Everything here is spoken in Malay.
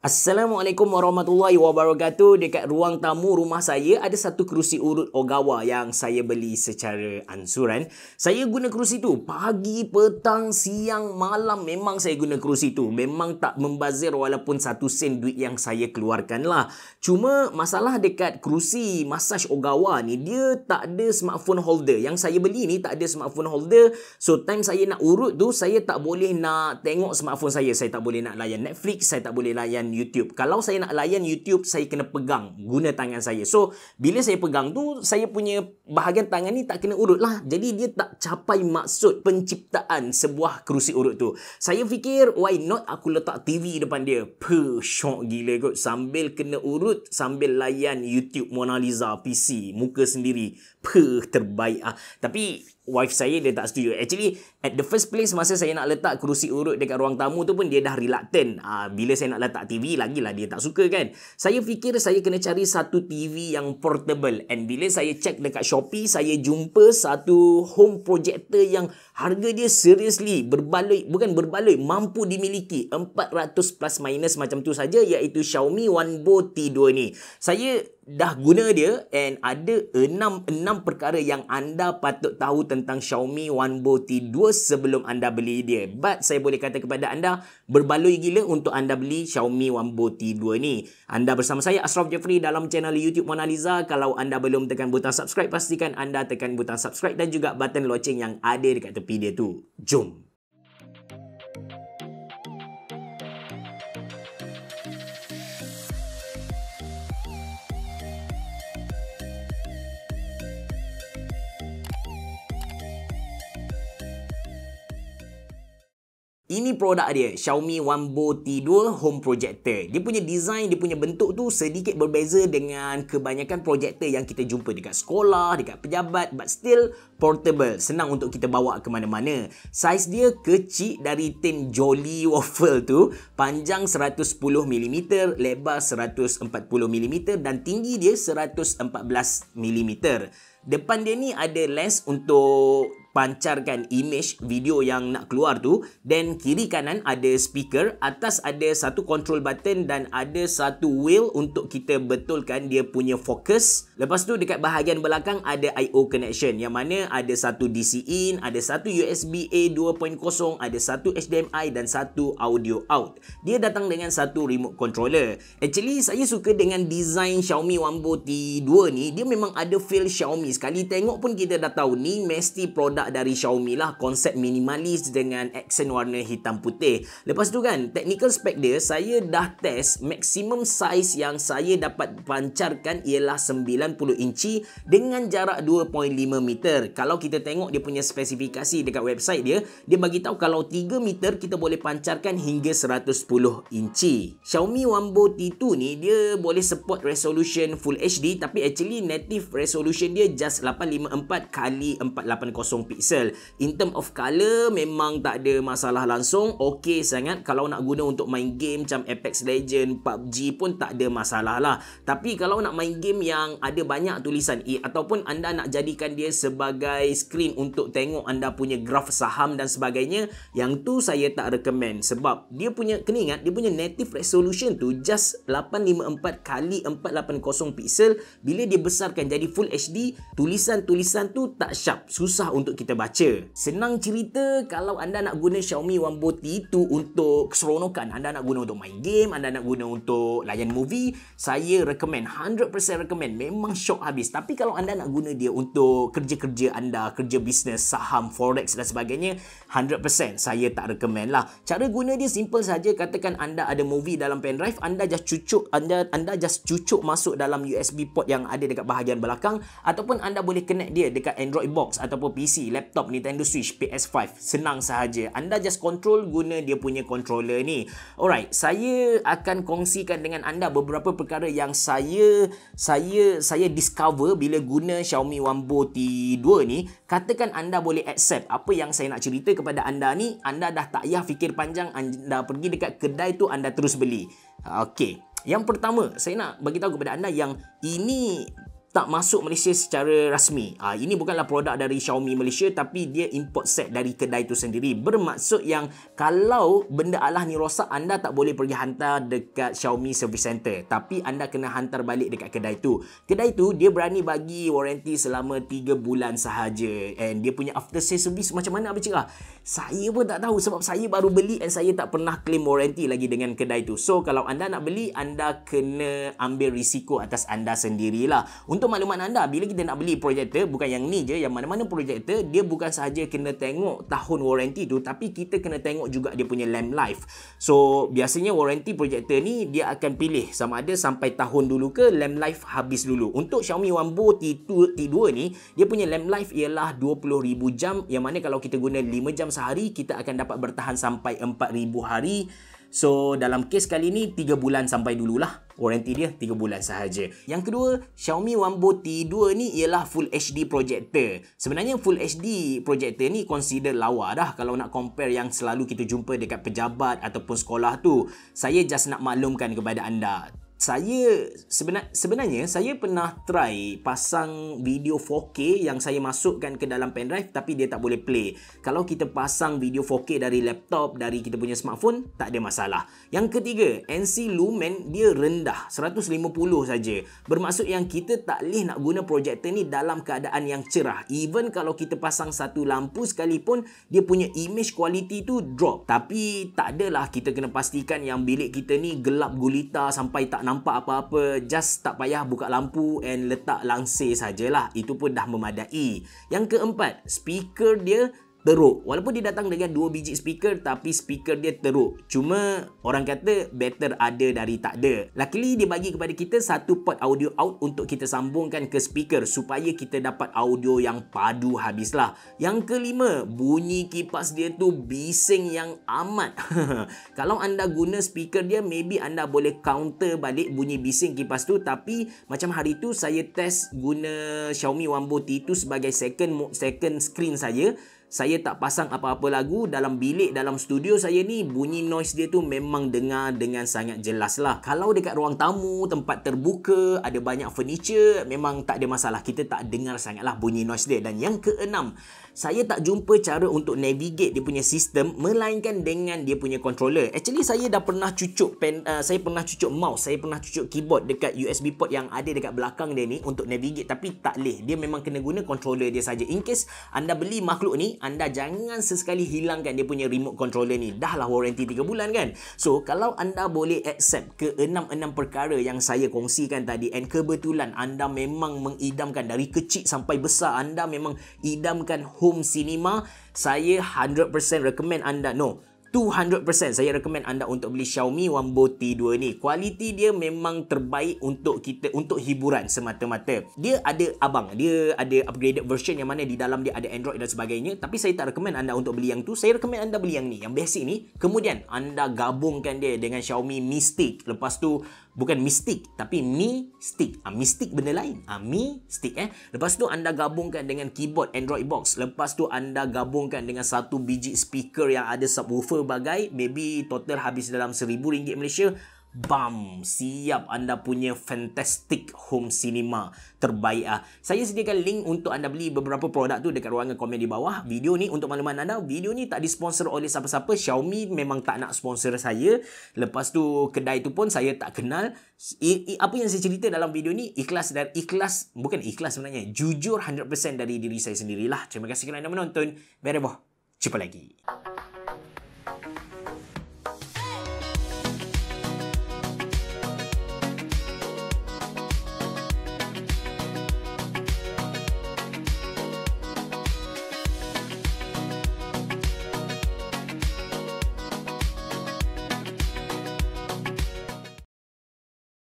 Assalamualaikum warahmatullahi wabarakatuh. Dekat ruang tamu rumah saya ada satu kerusi urut Ogawa yang saya beli secara ansuran. Saya guna kerusi tu pagi, petang, siang, malam memang saya guna kerusi tu. Memang tak membazir walaupun satu sen duit yang saya keluarkan lah. Cuma masalah dekat kerusi masaj Ogawa ni dia tak ada smartphone holder. Yang saya beli ni tak ada smartphone holder. So time saya nak urut tu saya tak boleh nak tengok smartphone saya. Saya tak boleh nak layan Netflix, saya tak boleh layan YouTube. Kalau saya nak layan YouTube, saya kena pegang guna tangan saya. So, bila saya pegang tu, saya punya bahagian tangan ni tak kena urut lah. Jadi, dia tak capai maksud penciptaan sebuah kerusi urut tu. Saya fikir, why not aku letak TV depan dia? Puh, syok gila kot. Sambil kena urut, sambil layan YouTube Mona Lisa PC, muka sendiri. Puh, terbaik ah. Tapi, wife saya dia tak setuju. Actually at the first place masa saya nak letak kerusi urut dekat ruang tamu tu pun dia dah reluctant. Uh, bila saya nak letak TV lagi lah dia tak suka kan. Saya fikir saya kena cari satu TV yang portable and bila saya check dekat Shopee saya jumpa satu home projector yang harga dia seriously berbaloi bukan berbaloi mampu dimiliki 400 plus minus macam tu saja iaitu Xiaomi OneBo T2 ni. Saya dah guna dia and ada enam enam perkara yang anda patut tahu tentang Xiaomi OneBow T2 sebelum anda beli dia. But saya boleh kata kepada anda berbaloi gila untuk anda beli Xiaomi OneBow T2 ni. Anda bersama saya Asraf Jeffrey dalam channel YouTube Mona Lisa. Kalau anda belum tekan butang subscribe pastikan anda tekan butang subscribe dan juga button loceng yang ada dekat tepi dia tu. Jom Ini produk dia, Xiaomi Wambo T2 Home Projector. Dia punya design, dia punya bentuk tu sedikit berbeza dengan kebanyakan projector yang kita jumpa dekat sekolah, dekat pejabat but still portable. Senang untuk kita bawa ke mana-mana. Saiz dia kecil dari tin Jolly Waffle tu. Panjang 110mm, lebar 140mm dan tinggi dia 114mm. Depan dia ni ada lens untuk pancarkan image video yang nak keluar tu dan kiri kanan ada speaker atas ada satu control button dan ada satu wheel untuk kita betulkan dia punya fokus lepas tu dekat bahagian belakang ada IO connection yang mana ada satu DC in ada satu USB A 2.0 ada satu HDMI dan satu audio out dia datang dengan satu remote controller actually saya suka dengan design Xiaomi Wambo T2 ni dia memang ada feel Xiaomi sekali tengok pun kita dah tahu ni Mesti produk produk dari Xiaomi lah konsep minimalis dengan aksen warna hitam putih lepas tu kan technical spec dia saya dah test maksimum size yang saya dapat pancarkan ialah 90 inci dengan jarak 2.5 meter kalau kita tengok dia punya spesifikasi dekat website dia dia bagi tahu kalau 3 meter kita boleh pancarkan hingga 110 inci Xiaomi Wambo T2 ni dia boleh support resolution full HD tapi actually native resolution dia just 854 kali 480 Pixel. In term of color memang tak ada masalah langsung. okay sangat kalau nak guna untuk main game macam Apex Legend, PUBG pun tak ada masalah lah. Tapi kalau nak main game yang ada banyak tulisan eh, ataupun anda nak jadikan dia sebagai screen untuk tengok anda punya graf saham dan sebagainya, yang tu saya tak recommend sebab dia punya kena ingat dia punya native resolution tu just 854 kali 480 pixel bila dia besarkan jadi full HD tulisan-tulisan tu tak sharp susah untuk kita baca. Senang cerita kalau anda nak guna Xiaomi One Boat itu untuk keseronokan, anda nak guna untuk main game, anda nak guna untuk layan movie, saya recommend, 100% recommend. Memang shock habis. Tapi kalau anda nak guna dia untuk kerja-kerja anda, kerja bisnes, saham, forex dan sebagainya, 100% saya tak recommend lah. Cara guna dia simple saja. Katakan anda ada movie dalam pen drive, anda just cucuk, anda anda just cucuk masuk dalam USB port yang ada dekat bahagian belakang ataupun anda boleh connect dia dekat Android box ataupun PC laptop Nintendo Switch PS5 senang sahaja anda just control guna dia punya controller ni alright saya akan kongsikan dengan anda beberapa perkara yang saya saya saya discover bila guna Xiaomi Wambo T2 ni katakan anda boleh accept apa yang saya nak cerita kepada anda ni anda dah tak payah fikir panjang anda pergi dekat kedai tu anda terus beli Okay. Yang pertama, saya nak bagi tahu kepada anda yang ini tak masuk Malaysia secara rasmi. Ah ini bukanlah produk dari Xiaomi Malaysia tapi dia import set dari kedai itu sendiri. Bermaksud yang kalau benda alah ni rosak anda tak boleh pergi hantar dekat Xiaomi service center tapi anda kena hantar balik dekat kedai itu. Kedai itu dia berani bagi warranty selama 3 bulan sahaja and dia punya after sales service macam mana abang cakap? Ah, saya pun tak tahu sebab saya baru beli and saya tak pernah claim warranty lagi dengan kedai itu. So kalau anda nak beli anda kena ambil risiko atas anda sendirilah untuk makluman anda, bila kita nak beli projektor, bukan yang ni je, yang mana-mana projektor dia bukan sahaja kena tengok tahun waranti tu, tapi kita kena tengok juga dia punya lamp life. So, biasanya waranti projektor ni, dia akan pilih sama ada sampai tahun dulu ke lamp life habis dulu. Untuk Xiaomi Wambo T2, T2 ni, dia punya lamp life ialah 20,000 jam, yang mana kalau kita guna 5 jam sehari, kita akan dapat bertahan sampai 4,000 hari. So dalam kes kali ni 3 bulan sampai dululah Warranty dia 3 bulan sahaja Yang kedua Xiaomi Wambo T2 ni ialah Full HD projector Sebenarnya Full HD projector ni Consider lawa dah Kalau nak compare yang selalu kita jumpa Dekat pejabat ataupun sekolah tu Saya just nak maklumkan kepada anda saya sebenar, sebenarnya saya pernah try pasang video 4K yang saya masukkan ke dalam pendrive tapi dia tak boleh play. Kalau kita pasang video 4K dari laptop, dari kita punya smartphone, tak ada masalah. Yang ketiga, NC Lumen dia rendah, 150 saja. Bermaksud yang kita tak boleh nak guna projector ni dalam keadaan yang cerah. Even kalau kita pasang satu lampu sekalipun, dia punya image quality tu drop. Tapi tak adalah kita kena pastikan yang bilik kita ni gelap gulita sampai tak nak nampak apa-apa just tak payah buka lampu and letak langsir sajalah itu pun dah memadai yang keempat speaker dia teruk. Walaupun dia datang dengan dua biji speaker tapi speaker dia teruk. Cuma orang kata better ada dari tak ada. Luckily dia bagi kepada kita satu port audio out untuk kita sambungkan ke speaker supaya kita dapat audio yang padu habislah. Yang kelima, bunyi kipas dia tu bising yang amat. Kalau anda guna speaker dia maybe anda boleh counter balik bunyi bising kipas tu tapi macam hari tu saya test guna Xiaomi Wambo T2 sebagai second second screen saya saya tak pasang apa-apa lagu dalam bilik dalam studio saya ni bunyi noise dia tu memang dengar dengan sangat jelas lah kalau dekat ruang tamu tempat terbuka ada banyak furniture memang tak ada masalah kita tak dengar sangat lah bunyi noise dia dan yang keenam saya tak jumpa cara untuk navigate dia punya sistem melainkan dengan dia punya controller. Actually saya dah pernah cucuk pen uh, saya pernah cucuk mouse, saya pernah cucuk keyboard dekat USB port yang ada dekat belakang dia ni untuk navigate tapi tak leh. Dia memang kena guna controller dia saja. In case anda beli makhluk ni, anda jangan sesekali hilangkan dia punya remote controller ni. Dah lah waranti 3 bulan kan. So kalau anda boleh accept ke enam-enam perkara yang saya kongsikan tadi and kebetulan anda memang mengidamkan dari kecil sampai besar anda memang idamkan home cinema saya 100% recommend anda no 200% saya recommend anda untuk beli Xiaomi Wambo T2 ni. Kualiti dia memang terbaik untuk kita untuk hiburan semata-mata. Dia ada abang, dia ada upgraded version yang mana di dalam dia ada Android dan sebagainya. Tapi saya tak recommend anda untuk beli yang tu. Saya recommend anda beli yang ni, yang basic ni. Kemudian anda gabungkan dia dengan Xiaomi Mystic. Lepas tu bukan mistik tapi mi stick ah mistik benda lain ah mi stick eh lepas tu anda gabungkan dengan keyboard android box lepas tu anda gabungkan dengan satu biji speaker yang ada subwoofer bagai maybe total habis dalam 1000 ringgit Malaysia Bam! Siap anda punya fantastic home cinema terbaik ah. Saya sediakan link untuk anda beli beberapa produk tu dekat ruangan komen di bawah. Video ni untuk maklumat anda, video ni tak disponsor oleh siapa-siapa. Xiaomi memang tak nak sponsor saya. Lepas tu kedai tu pun saya tak kenal. I, i, apa yang saya cerita dalam video ni ikhlas dan ikhlas bukan ikhlas sebenarnya. Jujur 100% dari diri saya sendirilah. Terima kasih kerana menonton. Bye bye. Jumpa lagi.